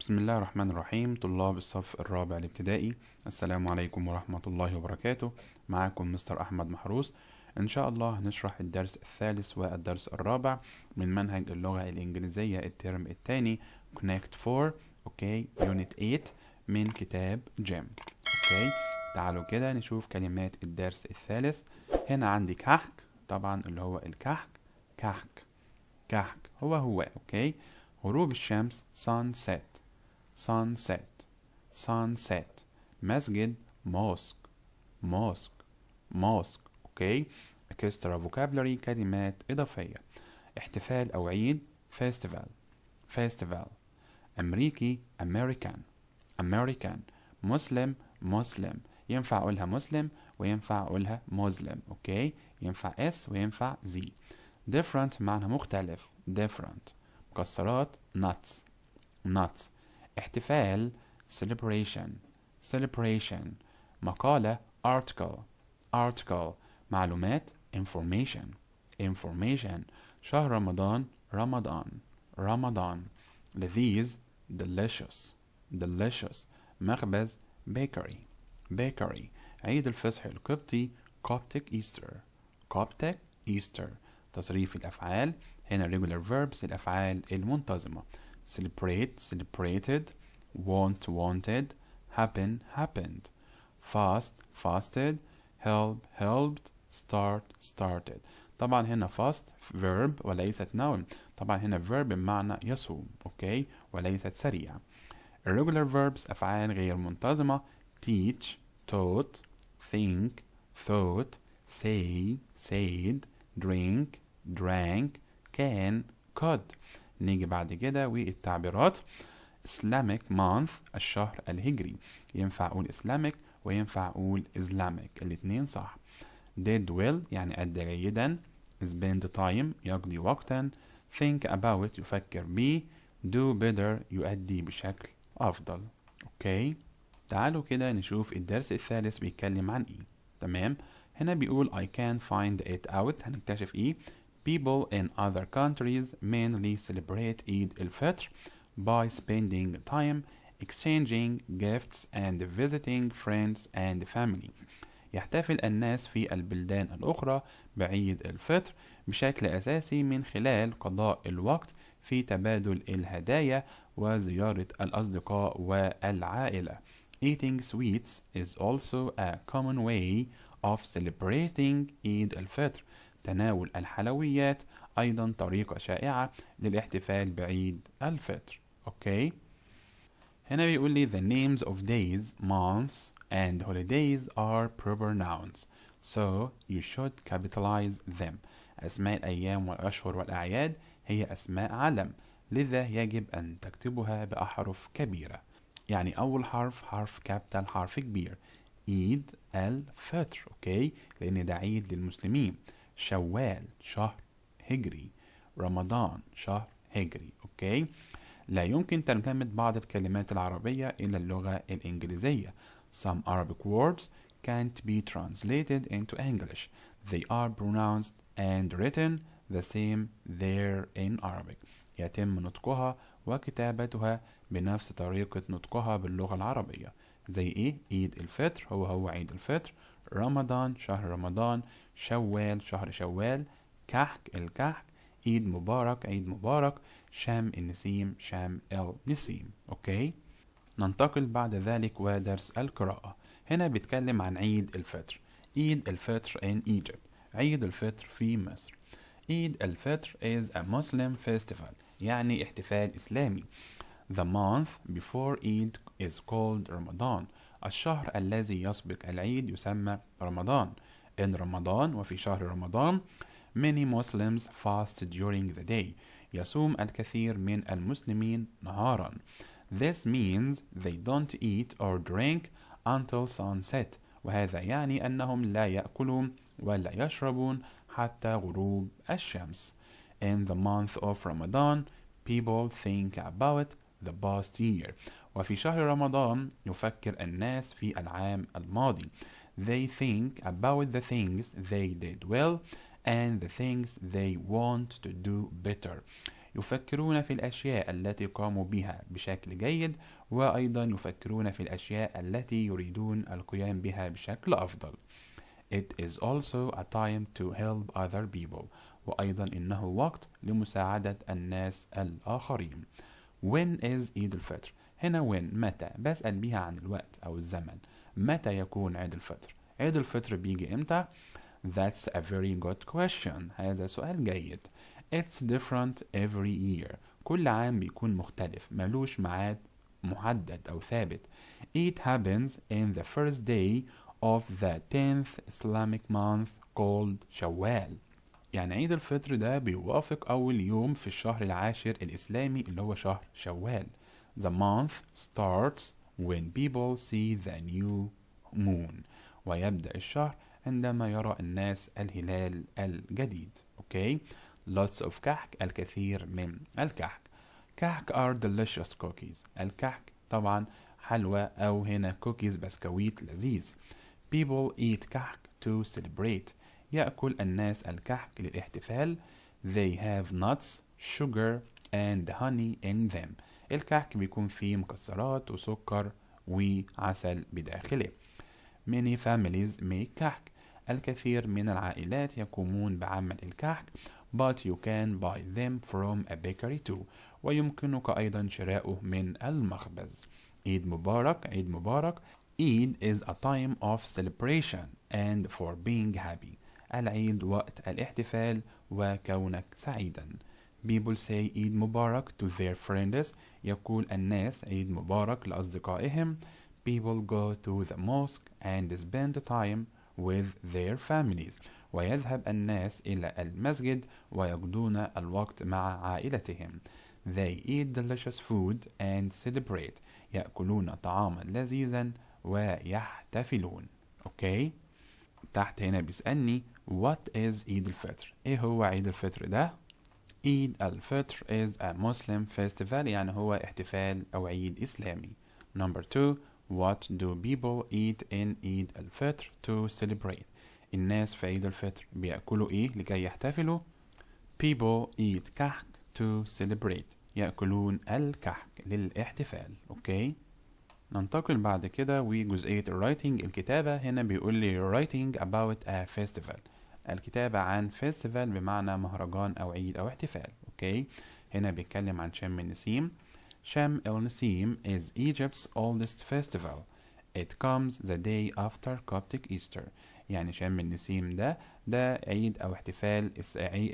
بسم الله الرحمن الرحيم طلاب الصف الرابع الابتدائي السلام عليكم ورحمة الله وبركاته معاكم مستر أحمد محروس إن شاء الله هنشرح الدرس الثالث والدرس الرابع من منهج اللغة الإنجليزية الترم الثاني Connect 4 أوكي يونت 8 من كتاب جيم أوكي تعالوا كده نشوف كلمات الدرس الثالث هنا عندي كحك طبعا اللي هو الكحك كحك كحك هو هو أوكي غروب الشمس sunset sunset sunset مسجد mosque mosque mosque اوكي اكسترا vocabulary كلمات اضافيه احتفال او عيد festival festival امريكي American American مسلم مسلم ينفع اقولها مسلم وينفع اقولها مسلم اوكي ينفع اس وينفع زي different معنى مختلف different مكسرات nuts nuts احتفال celebration celebration مقالة article article معلومات information information شهر رمضان رمضان رمضان لذيذ delicious delicious مخبز bakery bakery عيد الفصح القبطي Coptic Easter Coptic Easter تصريف الأفعال هنا regular verbs الأفعال المنتظمة celebrate celebrated want wanted happen happened fast fasted help helped start started طبعا هنا fast verb وليست noun طبعا هنا verb بمعنى يصوم okay? وليست سريع irregular verbs أفعال غير منتظمة teach taught think thought say said drink drank can could نيجي بعد كده والتعبيرات Islamic month الشهر الهجري ينفع أقول Islamic وينفع أقول Islamic الاتنين صح did well يعني أدى جيدا spend time يقضي وقتا think about يفكر بي do better يؤدي بشكل أفضل أوكي تعالوا كده نشوف الدرس الثالث بيتكلم عن إيه تمام هنا بيقول I can find it out هنكتشف إيه people in other countries mainly celebrate Eid al-Fitr by spending time exchanging gifts and visiting friends and family. يحتفل الناس في البلدان الأخرى بعيد الفطر بشكل أساسي من خلال قضاء الوقت في تبادل الهدايا وزيارة الأصدقاء والعائلة. Eating sweets is also a common way of celebrating Eid al-Fitr تناول الحلويات أيضا طريقة شائعة للاحتفال بعيد الفطر أوكي هنا بيقول لي the names of days, months and holidays are proper nouns so you should capitalize them أسماء الأيام والأشهر والأعياد هي أسماء علم لذا يجب أن تكتبها بأحرف كبيرة يعني أول حرف حرف كابيتال حرف كبير عيد الفطر أوكي لأن ده عيد للمسلمين شوال شهر هجري رمضان شهر هجري أوكي لا يمكن ترجمة بعض الكلمات العربية إلى اللغة الإنجليزية Some Arabic words can't be translated into English They are pronounced and written the same there in Arabic يتم نطقها وكتابتها بنفس طريقة نطقها باللغة العربية زي إيه؟ عيد الفطر هو هو عيد الفطر رمضان شهر رمضان شوال شهر شوال كحك الكحك عيد مبارك عيد مبارك شام النسيم شام النسيم أوكي ننتقل بعد ذلك ودرس القراءة هنا بيتكلم عن عيد الفطر عيد الفطر in Egypt عيد الفطر في مصر عيد الفطر is a Muslim festival يعني احتفال إسلامي the month before Eid is called Ramadan الشهر الذي يسبق العيد يسمى رمضان in Ramadan وفي شهر رمضان many Muslims fast during the day يصوم الكثير من المسلمين نهارا This means they don't eat or drink until sunset وهذا يعني أنهم لا يأكلون ولا يشربون حتى غروب الشمس In the month of Ramadan, people think about the past year وفي شهر رمضان يفكر الناس في العام الماضي they think about the things they did well and the things they want to do better يفكرون في الأشياء التي قاموا بها بشكل جيد وأيضا يفكرون في الأشياء التي يريدون القيام بها بشكل أفضل It is also a time to help other people وأيضا إنه وقت لمساعدة الناس الآخرين when is عيد الفطر هنا when متى بسأل بيها عن الوقت أو الزمن متى يكون عيد الفطر عيد الفطر بيجي إمتى That's a very good question هذا سؤال جيد It's different every year كل عام بيكون مختلف ملوش معاد محدد أو ثابت It happens in the first day of the 10th Islamic month called شوال يعني عيد الفطر ده بيوافق أول يوم في الشهر العاشر الإسلامي اللي هو شهر شوال The month starts when people see the new moon ويبدأ الشهر عندما يرى الناس الهلال الجديد أوكي okay? lots of كحك الكثير من الكحك كحك are delicious cookies الكحك طبعا حلوى أو هنا كوكيز بسكويت لذيذ people eat كحك to celebrate يأكل الناس الكحك للاحتفال they have nuts, sugar and honey in them الكحك بيكون فيه مكسرات وسكر وعسل بداخله many families make كحك الكثير من العائلات يقومون بعمل الكحك but you can buy them from a bakery too ويمكنك أيضا شراؤه من المخبز عيد مبارك عيد مبارك Eid is a time of celebration and for being happy العيد وقت الاحتفال وكونك سعيدا People say عيد مبارك to their friends يقول الناس عيد مبارك لأصدقائهم People go to the mosque and spend time with their families ويذهب الناس إلى المسجد ويقضون الوقت مع عائلتهم They eat delicious food and celebrate يأكلون طعاما لذيذا ويحتفلون أوكي okay. تحت هنا بيسألني What is Eid al-Fitr? إيه هو عيد الفطر ده؟ Eid al-Fitr is a Muslim festival يعني هو احتفال أو عيد إسلامي. Number two, what do people eat in Eid al-Fitr to celebrate? الناس في عيد الفطر بيأكلوا إيه لكي يحتفلوا؟ People eat كحك to celebrate. يأكلون الكحك للاحتفال. أوكي؟ okay. ننتقل بعد كده وجزئية الرايتنج الكتابة هنا بيقول لي writing about a festival الكتابة عن فيستيفال بمعنى مهرجان أو عيد أو احتفال أوكي هنا بيتكلم عن شم النسيم شم النسيم is Egypt's oldest festival It comes the day after Coptic Easter يعني شم النسيم ده ده عيد أو احتفال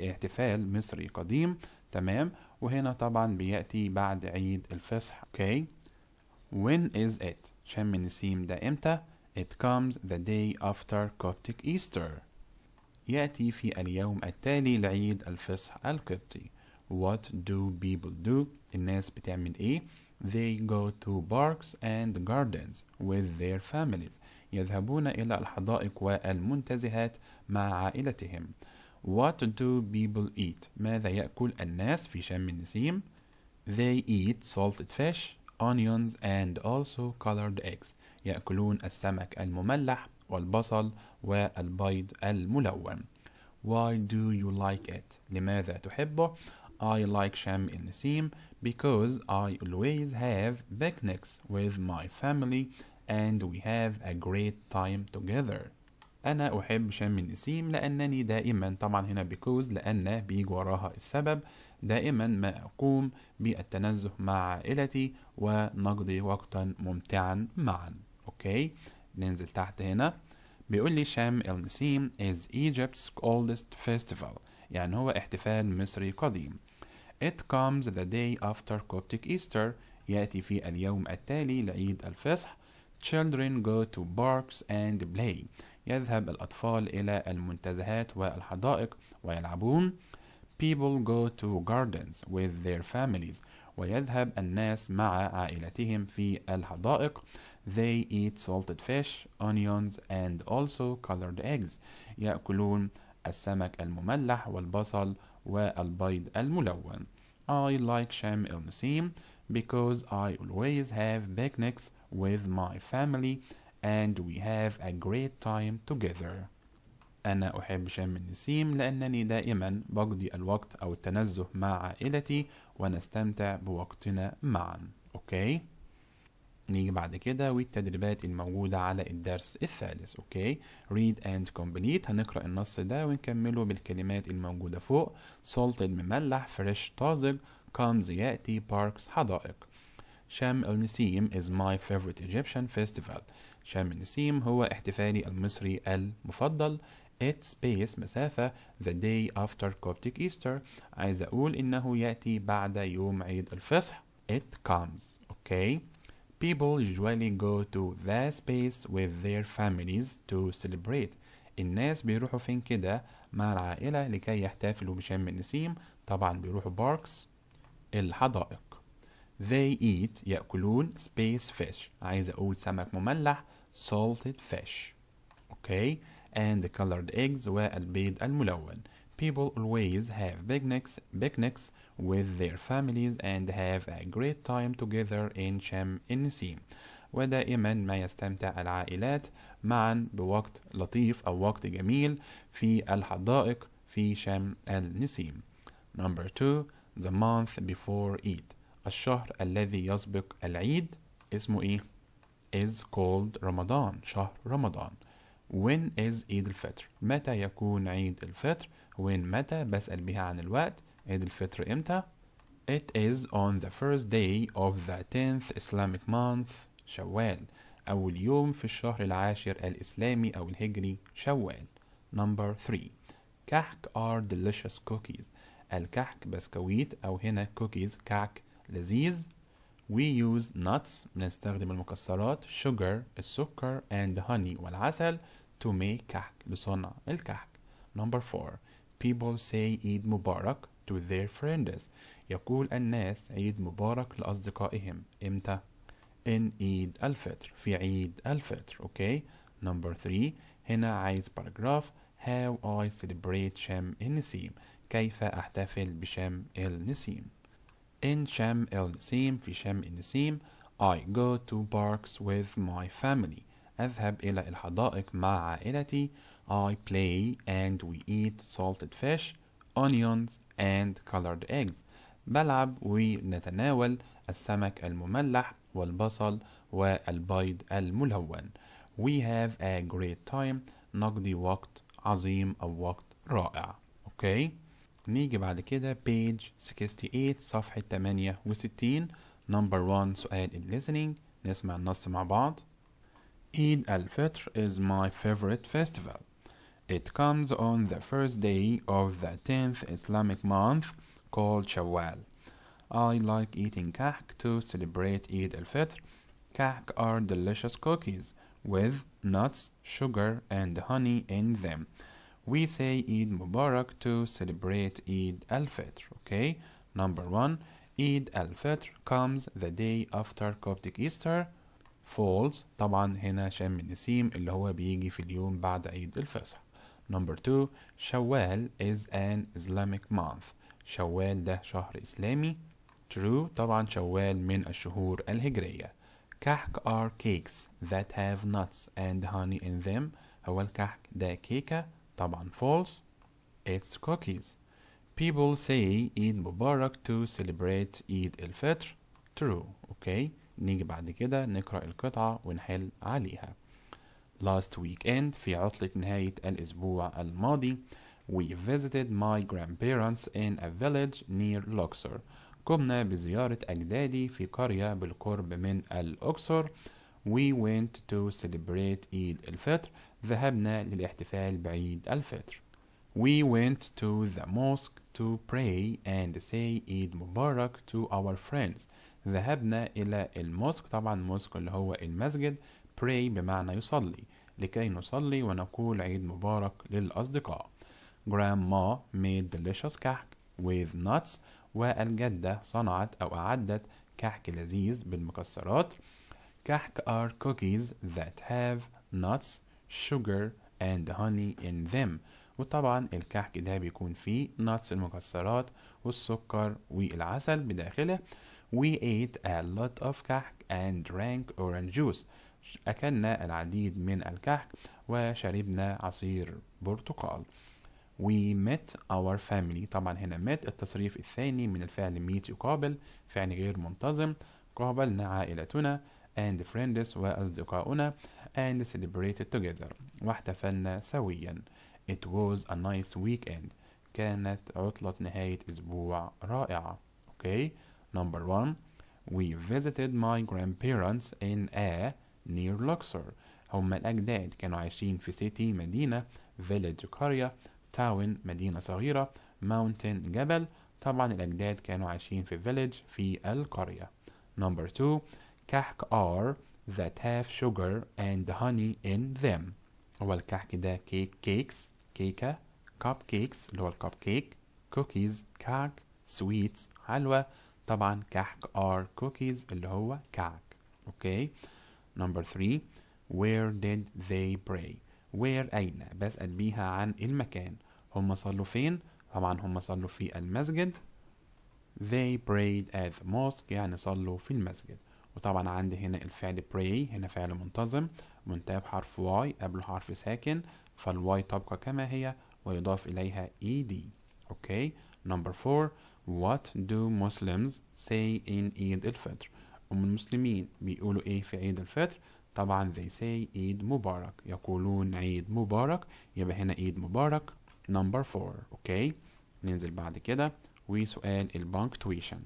احتفال مصري قديم تمام وهنا طبعا بيأتي بعد عيد الفصح أوكي When is it؟ شم النسيم ده إمتى؟ It comes the day after Coptic Easter يأتي في اليوم التالي لعيد الفصح القبطي What do people do? الناس بتعمل إيه؟ They go to parks and gardens with their families. يذهبون إلى الحدائق والمنتزهات مع عائلتهم. What do people eat? ماذا يأكل الناس في شم النسيم؟ They eat salted fish, onions and also colored eggs. يأكلون السمك المملح والبصل والبيض الملون Why do you like it? لماذا تحبه? I like Sham in seam because I always have picnics with my family and we have a great time together. أنا أحب شم النسيم لأنني دائما طبعا هنا بيكوز لأن بيج وراها السبب دائما ما أقوم بالتنزه مع عائلتي ونقضي وقتا ممتعا معا أوكي ننزل تحت هنا بيقول لي شام النسيم is Egypt's oldest festival يعني هو احتفال مصري قديم It comes the day after Coptic Easter يأتي في اليوم التالي لعيد الفصح Children go to parks and play يذهب الأطفال إلى المنتزهات والحدائق ويلعبون People go to gardens with their families ويذهب الناس مع عائلتهم في الحدائق They eat salted fish, onions and also colored eggs. يأكلون السمك المملح والبصل والبيض الملون. I like Sham El Nusim because I always have picnics with my family and we have a great time together. أنا أحب شام النسيم لأنني دائما بقضي الوقت أو التنزه مع عائلتي ونستمتع بوقتنا معا. أوكي؟ okay. نيجي بعد كده والتدريبات الموجودة على الدرس الثالث اوكي read and complete هنقرأ النص ده ونكمله بالكلمات الموجودة فوق salted مملح fresh طازج comes يأتي parks حدائق شام النسيم is my favorite Egyptian festival شام النسيم هو احتفالي المصري المفضل at space مسافة the day after Coptic Easter عايز أقول إنه يأتي بعد يوم عيد الفصح it comes okay People usually go to that space with their families to celebrate. الناس بيروحوا فين كده مع العائلة لكي يحتفلوا بشم النسيم طبعا بيروحوا باركس الحدائق They eat يأكلون space fish عايز أقول سمك مملح salted fish okay and the colored eggs والبيض الملون People always have picnics, picnics with their families and have a great time together in شم النسيم ودائما ما يستمتع العائلات معا بوقت لطيف أو وقت جميل في الحدائق في شم النسيم Number two, the month before Eid الشهر الذي يسبق العيد اسمه إيه؟ is called رمضان شهر رمضان When is Eid al-Fitr؟ متى يكون عيد الفطر؟ وين متى بسأل بيها عن الوقت عيد الفطر امتى It is on the first day of the 10th Islamic month شوال أول يوم في الشهر العاشر الإسلامي أو الهجري شوال Number 3 كحك are delicious cookies الكحك بسكويت أو هنا cookies كحك لذيذ We use nuts بنستخدم المكسرات sugar السكر and honey والعسل to make كحك لصنع الكحك Number 4 people say Eid Mubarak to their friends يقول الناس عيد مبارك لأصدقائهم إمتى؟ in al الفطر في عيد الفطر okay number 3 هنا عايز paragraph how I celebrate شم النسيم كيف أحتفل بشم النسيم in شم النسيم في شم النسيم I go to parks with my family أذهب إلى الحدائق مع عائلتي I play and we eat salted fish, onions and colored eggs. بلعب ونتناول السمك المملح والبصل والبيض الملون. We have a great time. نقضي وقت عظيم أو وقت رائع. okay. نيجي بعد كده page 68 صفحة 68 number 1 سؤال in listening نسمع النص مع بعض. Eid al-Fitr is my favorite festival. It comes on the first day of the 10th Islamic month called Shawwal. I like eating kak to celebrate Eid al Fitr. Kak are delicious cookies with nuts, sugar, and honey in them. We say Eid Mubarak to celebrate Eid al Fitr. Okay, number one Eid al Fitr comes the day after Coptic Easter falls. طبعا هنا شم النسيم اللي هو بيجي في اليوم بعد عيد الفصح. Number two, Shawwal is an Islamic month. Shawwal ده شهر إسلامي. True, طبعا شوال من الشهور الهجرية. كحك are cakes that have nuts and honey in them. هو الكحك ده كيكة. طبعا false. It's cookies. People say Eid Mubarak to celebrate Eid al-Fitr. True, okay. نيجي بعد كده نقرأ القطعة ونحل عليها last weekend في عطلة نهاية الأسبوع الماضي We visited my grandparents in a village near Luxor قمنا بزيارة أجدادي في قرية بالقرب من الأقصر We went to celebrate Eid al-Fitr. ذهبنا للاحتفال بعيد الفطر We went to the mosque to pray and say Eid Mubarak to our friends. ذهبنا إلى الموسك طبعا الموسك اللي هو المسجد pray بمعنى يصلي لكي نصلي ونقول عيد مبارك للأصدقاء Grandma made delicious كحك with nuts والجدة صنعت أو أعدت كحك لذيذ بالمكسرات كحك are cookies that have nuts, sugar and honey in them وطبعا الكحك ده بيكون فيه ناتس المكسرات والسكر والعسل بداخله We ate a lot of كحك and drank orange juice أكلنا العديد من الكحك وشربنا عصير برتقال We met our family طبعا هنا met التصريف الثاني من الفعل meet يقابل فعل غير منتظم قابلنا عائلتنا and friends وأصدقاؤنا and celebrated together واحتفلنا سويا It was a nice weekend كانت عطلة نهاية أسبوع رائعة okay number one we visited my grandparents in a near Luxor هم الأجداد كانوا عايشين في سيتي مدينة فيلج قرية تاون مدينة صغيرة ماونتن جبل طبعا الأجداد كانوا عايشين في فيلج في القرية number two كحك are that have sugar and honey in them هو الكحك ده كيك كيكس كيكة كاب كيكس اللي هو الكاب كيك كوكيز كعك سويتس حلوة طبعا كحك are cookies اللي هو كعك اوكي okay. Number three Where did they pray Where أين بسأل بيها عن المكان هم صلوا فين طبعا هم صلوا في المسجد They prayed at the mosque يعني صلوا في المسجد وطبعا عندي هنا الفعل pray هنا فعل منتظم منتهى بحرف y قبله حرف ساكن فالواي تبقى كما هي ويضاف إليها ed okay. number 4 what do Muslims say in Eid al-Fitr أم المسلمين بيقولوا إيه في عيد الفطر طبعا they say عيد مبارك يقولون عيد مبارك يبقى هنا عيد مبارك number four أوكي ننزل بعد كده وسؤال تويشن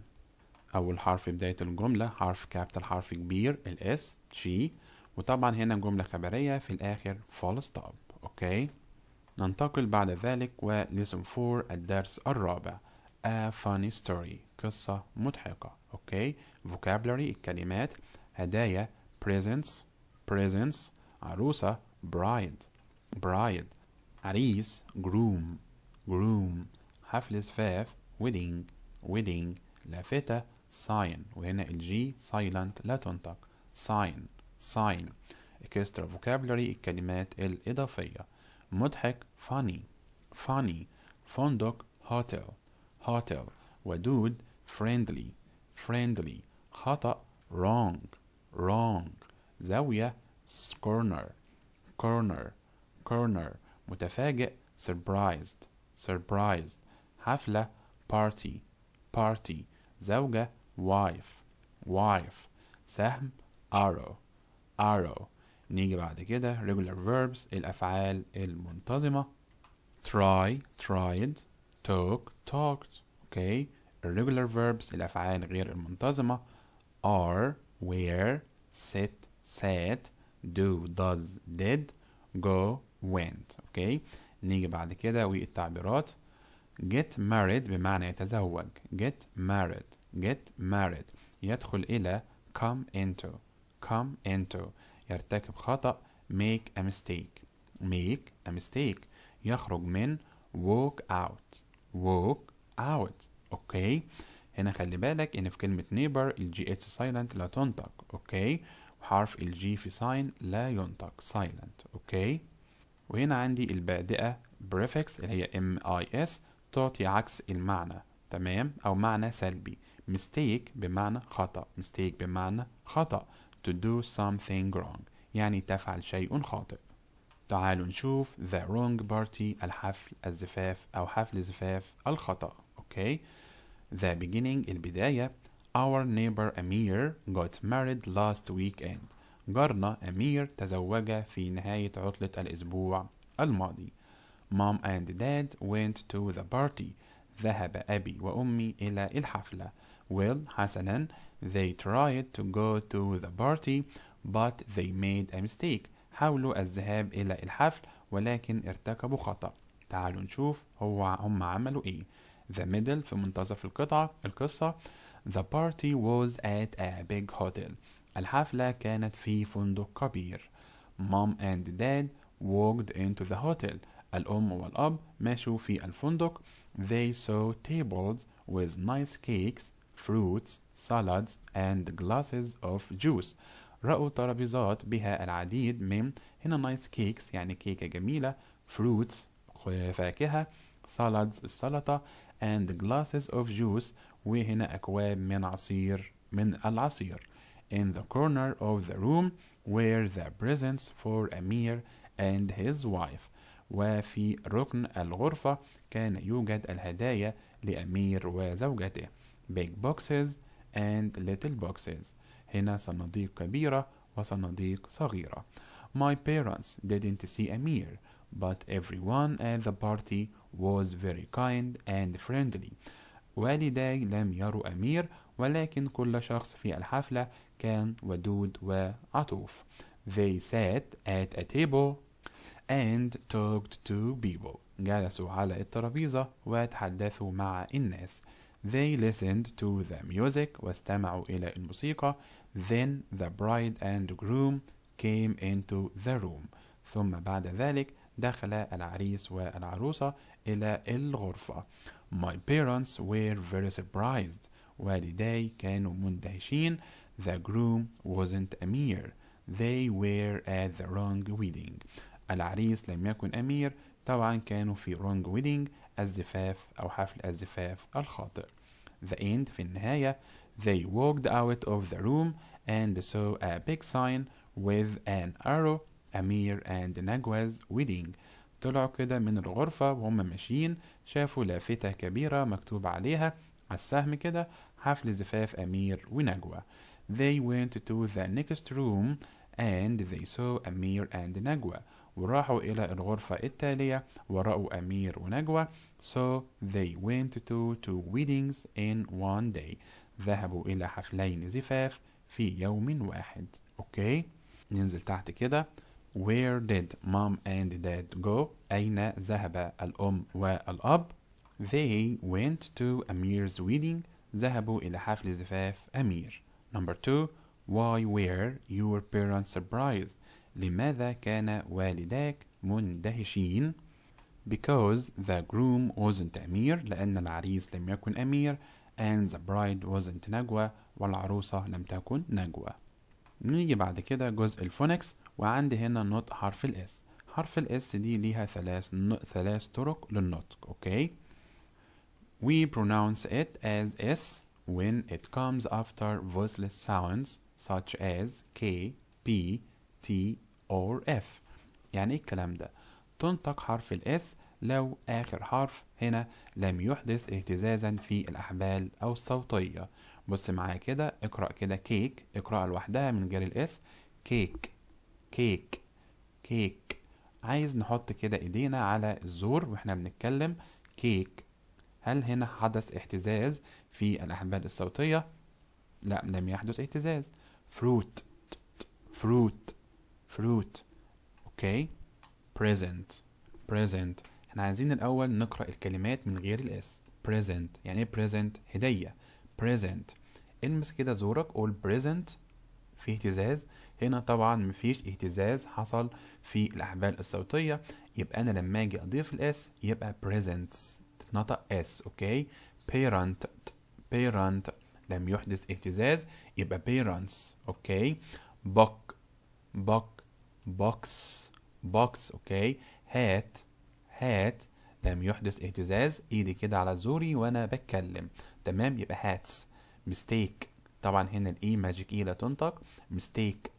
أول حرف في بداية الجملة حرف كابيتال حرف كبير الاس شي وطبعا هنا جملة خبرية في الآخر فول ستوب أوكي ننتقل بعد ذلك وليسون فور الدرس الرابع A funny story قصة مضحكة اوكي vocabulary الكلمات هدايا presents presents عروسة bride bride عريس groom groom حفل زفاف wedding wedding لافتة sign وهنا الجي silent لا تنطق sign sign extra vocabulary الكلمات الإضافية مضحك funny funny فندق hotel hotel ودود friendly friendly خطأ wrong wrong زاوية corner corner corner متفاجئ surprised surprised حفلة party party زوجة wife wife سهم arrow arrow نيجي بعد كده regular verbs الأفعال المنتظمة try tried talk talked okay irregular verbs الأفعال غير المنتظمة are where sit sat do does did go went Okay. نيجي بعد كده والتعبيرات get married بمعنى يتزوج get married get married يدخل إلى come into come into يرتكب خطأ make a mistake make a mistake يخرج من walk out walk out اوكي هنا خلي بالك ان في كلمة نيبر الجي اتش سايلنت لا تنطق اوكي وحرف الجي في ساين لا ينطق سايلنت اوكي وهنا عندي البادئة بريفكس اللي هي ام اي اس تعطي عكس المعنى تمام او معنى سلبي مستيك بمعنى خطأ مستيك بمعنى خطأ to do something wrong يعني تفعل شيء خاطئ تعالوا نشوف the wrong party الحفل الزفاف أو حفل زفاف الخطأ okay The beginning البداية Our neighbor Amir got married last weekend جارنا أمير تزوج في نهاية عطلة الأسبوع الماضي Mom and Dad went to the party ذهب أبي وأمي إلى الحفلة Well حسنا They tried to go to the party but they made a mistake حاولوا الذهاب إلى الحفل ولكن ارتكبوا خطأ تعالوا نشوف هو هم عملوا إيه the middle في منتصف القطعة القصة the party was at a big hotel الحفلة كانت في فندق كبير mom and dad walked into the hotel الأم والأب مشوا في الفندق they saw tables with nice cakes fruits salads and glasses of juice رأوا ترابيزات بها العديد من هنا nice cakes يعني كيكة جميلة fruits فاكهة salads السلطة and glasses of juice وهنا أكواب من عصير من العصير in the corner of the room were the presents for Amir and his wife وفي ركن الغرفة كان يوجد الهدايا لأمير وزوجته big boxes and little boxes هنا صناديق كبيرة وصناديق صغيرة My parents didn't see Amir but everyone at the party was very kind and friendly والداي لم يروا أمير ولكن كل شخص في الحفلة كان ودود وعطوف They sat at a table and talked to people جلسوا على الترابيزة وتحدثوا مع الناس They listened to the music واستمعوا إلى الموسيقى Then the bride and groom came into the room ثم بعد ذلك دخل العريس والعروسة إلى الغرفة. My parents were very surprised. والدي كانوا مندهشين. The groom wasn't Amir. They were at the wrong wedding. العريس لم يكن أمير. طبعا كانوا في wrong wedding الزفاف أو حفل الزفاف الخاطئ. The end في النهاية they walked out of the room and saw a big sign with an arrow, Amir and Nagwa's wedding طلعوا كده من الغرفة وهم ماشيين شافوا لافتة كبيرة مكتوب عليها على السهم كده حفل زفاف أمير ونجوى They went to the next room and they saw Amir and نجوى وراحوا إلى الغرفة التالية ورأوا أمير ونجوى So they went to two weddings in one day ذهبوا إلى حفلين زفاف في يوم واحد أوكي ننزل تحت كده Where did mom and dad go? أين ذهب الأم والأب؟ They went to Amir's wedding. ذهبوا إلى حفل زفاف أمير. Number two, why were your parents surprised? لماذا كان والداك مندهشين؟ Because the groom wasn't Amir. لأن العريس لم يكن أمير and the bride wasn't نجوى والعروسة لم تكن نجوى. نيجي بعد كده جزء الفونكس وعندي هنا نطق حرف الاس حرف الاس دي ليها ثلاث ثلاث طرق للنطق اوكي we pronounce it as s when it comes after voiceless sounds such as k p t or f يعني ايه الكلام ده تنطق حرف الاس لو آخر حرف هنا لم يحدث اهتزازا في الأحبال أو الصوتية بص معايا كده اقرأ كده كيك اقرأ لوحدها من غير الاس كيك كيك كيك عايز نحط كده ايدينا على الزور واحنا بنتكلم كيك هل هنا حدث اهتزاز في الاحبال الصوتيه لا لم يحدث اهتزاز فروت فروت فروت اوكي present present احنا عايزين الاول نقرا الكلمات من غير الاس present يعني ايه present هديه present المس كده زورك قول present في اهتزاز هنا طبعا مفيش اهتزاز حصل في الأحبال الصوتية يبقى أنا لما أجي أضيف الإس يبقى presence تتنطق إس أوكي parent parent لم يحدث اهتزاز يبقى parents أوكي book book box box أوكي hat hat لم يحدث اهتزاز ايدي كده على زوري وانا بتكلم تمام يبقى hats mistake طبعا هنا الاي ماجيك اي e لا تنطق مستيك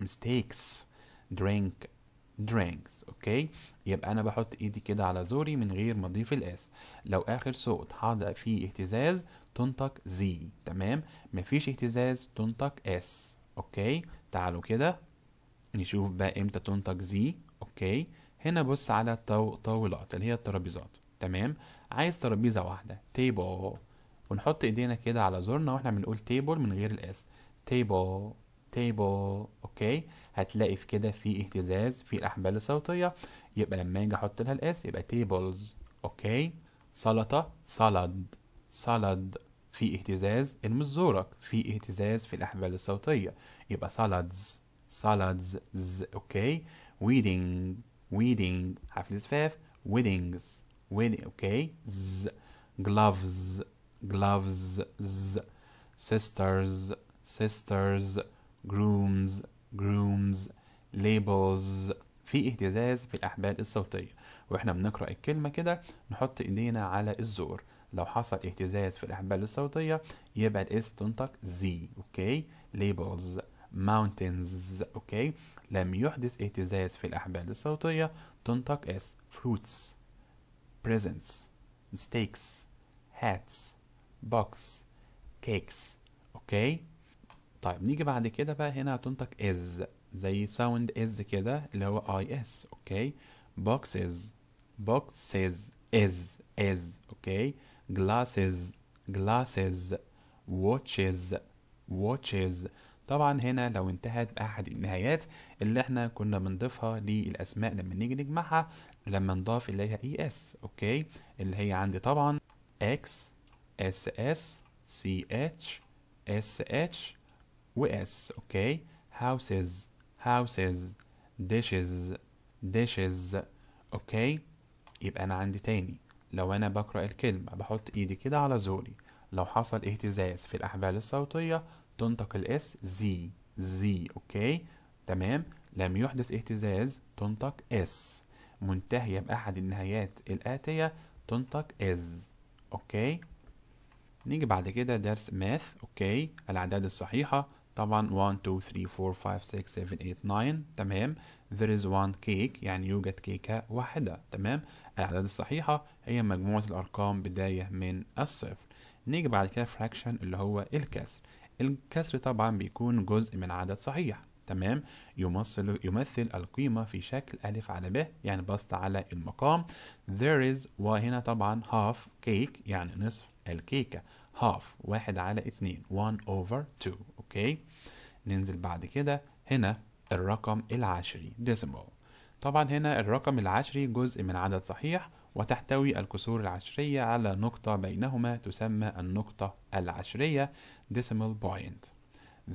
مستيكس درينك درينكس اوكي يبقى انا بحط ايدي كده على زوري من غير ما اضيف الاس لو اخر صوت حاضر فيه اهتزاز تنطق زي تمام مفيش اهتزاز تنطق اس اوكي تعالوا كده نشوف بقى امتى تنطق زي اوكي هنا بص على الطاولات اللي هي الترابيزات تمام عايز ترابيزه واحده تيبل ونحط ايدينا كده على زورنا واحنا بنقول تيبل من غير الاس تيبل تيبل اوكي هتلاقي في كده في اهتزاز في الاحبال الصوتيه يبقى لما اجي احط لها الاس يبقى تيبلز اوكي سلطه سلد سلد في اهتزاز زورك في اهتزاز في الاحبال الصوتيه يبقى سلدز salads اوكي weeding weeding حفل زفاف weddings wedding اوكي ز gloves gloves z sisters sisters grooms grooms labels في اهتزاز في الأحبال الصوتية وإحنا بنقرأ الكلمة كده نحط إيدينا على الزور لو حصل اهتزاز في الأحبال الصوتية يبقى الاس تنطق زي أوكي labels mountains أوكي لم يحدث اهتزاز في الأحبال الصوتية تنطق اس fruits presents mistakes hats box cakes اوكي طيب نيجي بعد كده بقى هنا هتنطق is زي sound is كده اللي هو is اوكي boxes boxes is is اوكي glasses glasses watches watches طبعا هنا لو انتهت بأحد النهايات اللي احنا كنا بنضيفها للأسماء لما نيجي نجمعها لما نضاف إليها اي اس اوكي اللي هي عندي طبعا اكس SS CH SH و اس اوكي houses houses dishes dishes اوكي يبقى أنا عندي تاني لو أنا بقرأ الكلمة بحط إيدي كده على زوري لو حصل اهتزاز في الأحبال الصوتية تنطق الاس زي زي اوكي تمام لم يحدث اهتزاز تنطق اس منتهية بأحد النهايات الآتية تنطق از اوكي نيجي بعد كده درس ماث اوكي الاعداد الصحيحه طبعا 1 2 3 4 5 6 7 8 9 تمام there is one cake يعني يوجد كيكة واحدة تمام الأعداد الصحيحة هي مجموعة الأرقام بداية من الصفر نيجي بعد كده fraction اللي هو الكسر الكسر طبعا بيكون جزء من عدد صحيح تمام يمثل يمثل القيمة في شكل ألف على ب يعني بسط على المقام there is وهنا طبعا half cake يعني نصف الكيكة half واحد على اتنين one over two اوكي ننزل بعد كده هنا الرقم العشري decimal طبعا هنا الرقم العشري جزء من عدد صحيح وتحتوي الكسور العشرية على نقطة بينهما تسمى النقطة العشرية decimal point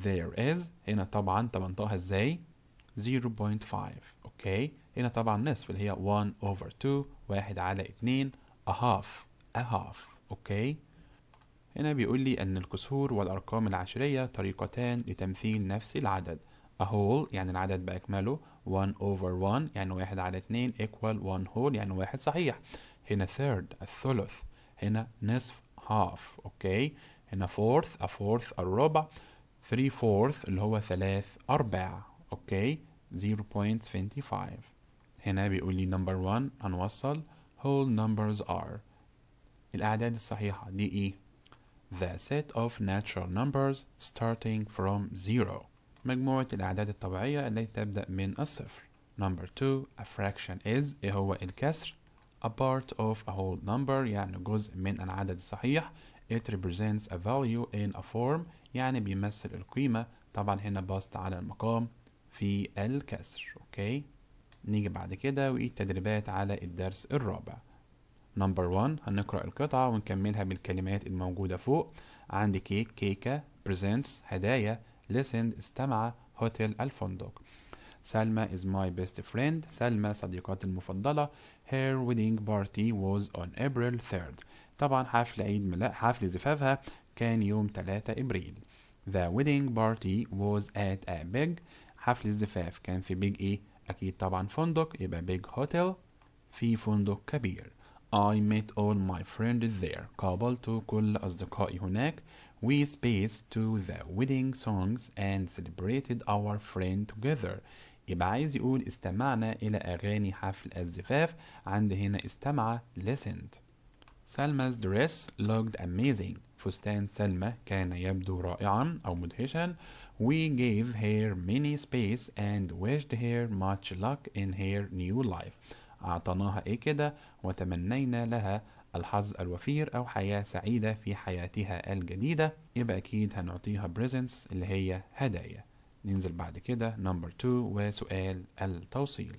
there is هنا طبعا طبنتها ازاي 0.5 اوكي هنا طبعا نصف اللي هي 1 over 2 واحد على اتنين a half a half اوكي هنا بيقول لي ان الكسور والارقام العشرية طريقتان لتمثيل نفس العدد a whole يعني العدد بأكمله 1 over 1 يعني 1 على 2 equal 1 whole يعني 1 صحيح هنا third الثلث هنا نصف half اوكي هنا fourth a fourth الربع 3 fourth اللي هو 3 أرباع اوكي 0.25 هنا بيقول لي number 1 هنوصل whole numbers are الأعداد الصحيحة دي إيه؟ The set of natural numbers starting from zero مجموعة الأعداد الطبيعية التي تبدأ من الصفر Number two a fraction is إيه هو الكسر A part of a whole number يعني جزء من العدد الصحيح It represents a value in a form يعني بيمثل القيمة طبعا هنا باست على المقام في الكسر أوكي نيجي بعد كده وإيه التدريبات على الدرس الرابع نمبر 1 هنقرأ القطعة ونكملها بالكلمات الموجودة فوق عندي كيك كيكة بريزنتس هدايا listened استمع هوتيل الفندق سلمى is my best friend سلمى صديقتي المفضلة her wedding party was on April 3rd طبعا حفل عيد ميلاد حفل زفافها كان يوم 3 إبريل the wedding party was at a big حفل الزفاف كان في big ايه أكيد طبعا فندق يبقى big hotel في فندق كبير I met all my friends there قابلت كل أصدقائي هناك We spaced to the wedding songs and celebrated our friend together يبقى عايز يقول استمعنا إلى أغاني حفل الزفاف عند هنا استمع listened سلما's dress looked amazing فستان سلمى كان يبدو رائعا أو مدهشا We gave her many space and wished her much luck in her new life أعطناها إيه كده وتمنينا لها الحظ الوفير أو حياة سعيدة في حياتها الجديدة يبقى أكيد هنعطيها بريزنتس اللي هي هدايا ننزل بعد كده نمبر تو وسؤال التوصيل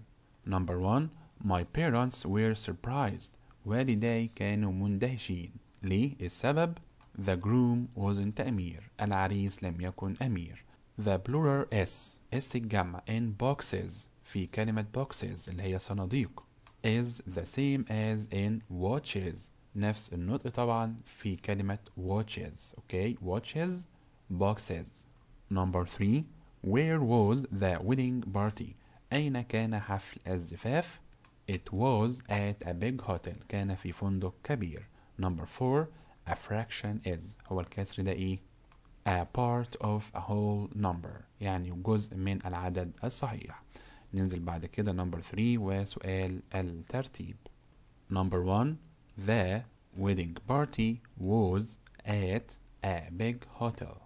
نمبر وان My parents were surprised والداي كانوا مندهشين ليه السبب The groom wasn't أمير العريس لم يكن أمير The plural S S الجمع in boxes في كلمة boxes اللي هي صناديق is the same as in watches نفس النطق طبعا في كلمة watches okay watches boxes number three where was the wedding party أين كان حفل الزفاف it was at a big hotel كان في فندق كبير number four a fraction is هو الكسر ده إيه a part of a whole number يعني جزء من العدد الصحيح ننزل بعد كده نمبر 3 وسؤال الترتيب نمبر 1 The wedding party was at a big hotel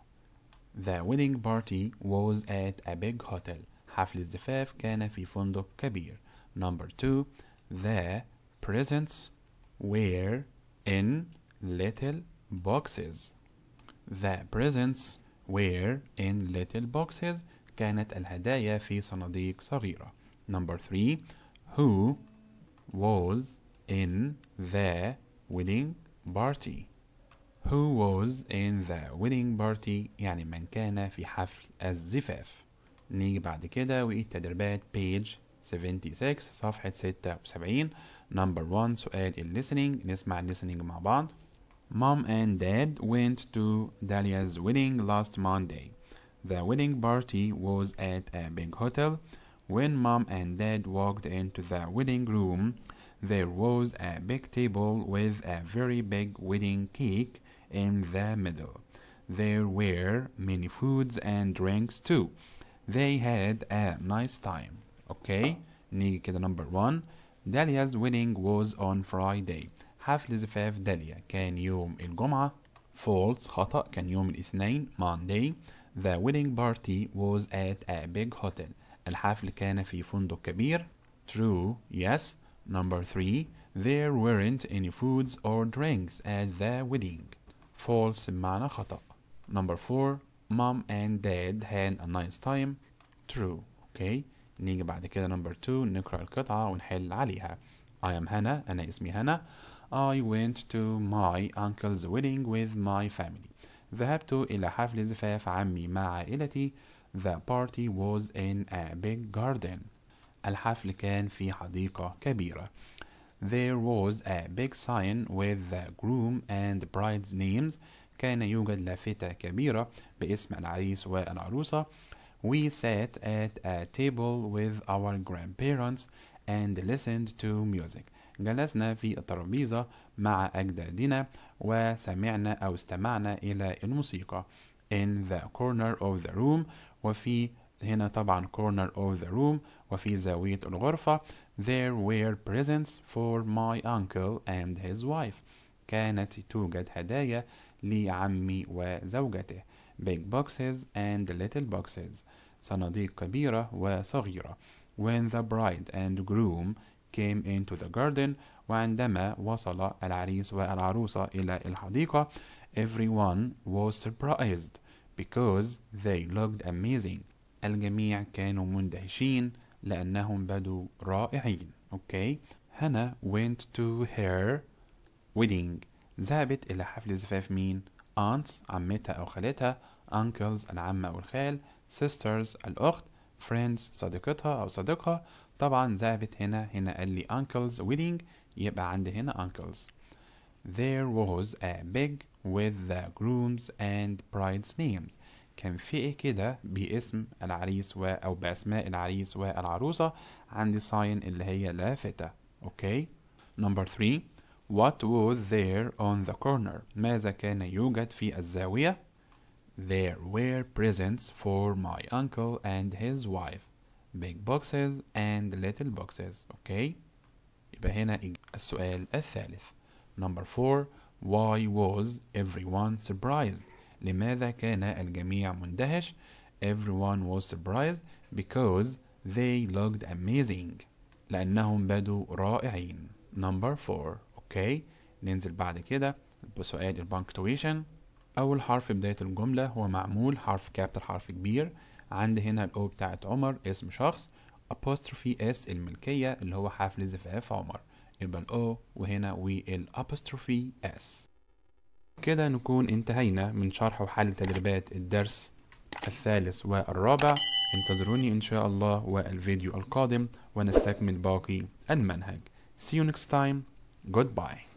The wedding party was at a big hotel حفل الزفاف كان في فندق كبير نمبر 2 The presents were in little boxes The presents were in little boxes كانت الهدايا في صناديق صغيرة number three who was in the wedding party who was in the wedding party يعني من كان في حفل الزفاف نيجي بعد كده وإيه التدريبات page 76 صفحة 76 number 1 سؤال ال listening نسمع ال listening مع بعض Mom and Dad went to Dahlia's wedding last Monday The wedding party was at a big hotel. When mom and dad walked into the wedding room, there was a big table with a very big wedding cake in the middle. There were many foods and drinks too. They had a nice time. Okay, نيجي number one. Dalia's wedding was on Friday. حفل زفاف داليا كان يوم الجمعة. False خطأ كان يوم الاثنين Monday. The wedding party was at a big hotel. الحفل كان في فندق كبير. True, yes. Number three, there weren't any foods or drinks at the wedding. False بمعنى خطأ. Number four, mom and dad had a nice time. True, okay. نيجي بعد كده number two نقرأ القطعة ونحل عليها. I am Hannah, أنا اسمي هانا. I went to my uncle's wedding with my family. ذهبت إلى حفل زفاف عمي مع عائلتي The party was in a big garden الحفل كان في حديقة كبيرة There was a big sign with the groom and bride's names كان يوجد لافتة كبيرة باسم العريس والعروسة We sat at a table with our grandparents and listened to music جلسنا في الترابيزة مع أجدادنا وسمعنا أو استمعنا إلى الموسيقى in the corner of the room وفي هنا طبعا corner of the room وفي زاوية الغرفة there were presents for my uncle and his wife كانت توجد هدايا لعمي وزوجته big boxes and little boxes صناديق كبيرة وصغيرة when the bride and groom came into the garden وعندما وصل العريس والعروسة إلى الحديقة everyone was surprised because they looked amazing الجميع كانوا مندهشين لأنهم بدوا رائعين okay هنا went to her wedding ذهبت إلى حفل زفاف مين aunts عمتها أو خالتها uncles العمة والخال sisters الأخت friends صديقتها أو صديقها طبعا ذهبت هنا هنا قال لي uncle's wedding يبقى عندي هنا uncle's there was a big with the grooms and bride's names كان في ايه كده باسم العريس و او باسماء العريس والعروسه عندي ساين اللي هي لافته اوكي نمبر 3 what was there on the corner ماذا كان يوجد في الزاويه There were presents for my uncle and his wife. Big boxes and little boxes. Okay. يبقى هنا السؤال الثالث. Number four. Why was everyone surprised? لماذا كان الجميع مندهش? Everyone was surprised because they looked amazing. لأنهم بدوا رائعين. Number four. Okay. ننزل بعد كده بسؤال البنكتويشن. أول حرف بداية الجملة هو معمول حرف كابيتال حرف كبير عندي هنا الأو بتاعت عمر اسم شخص apostrophe إس الملكية اللي هو حفل زفاف عمر يبقى الأو وهنا والأبوستروفي إس كده نكون انتهينا من شرح وحل تدريبات الدرس الثالث والرابع انتظروني إن شاء الله والفيديو القادم ونستكمل باقي المنهج See you next time. Goodbye.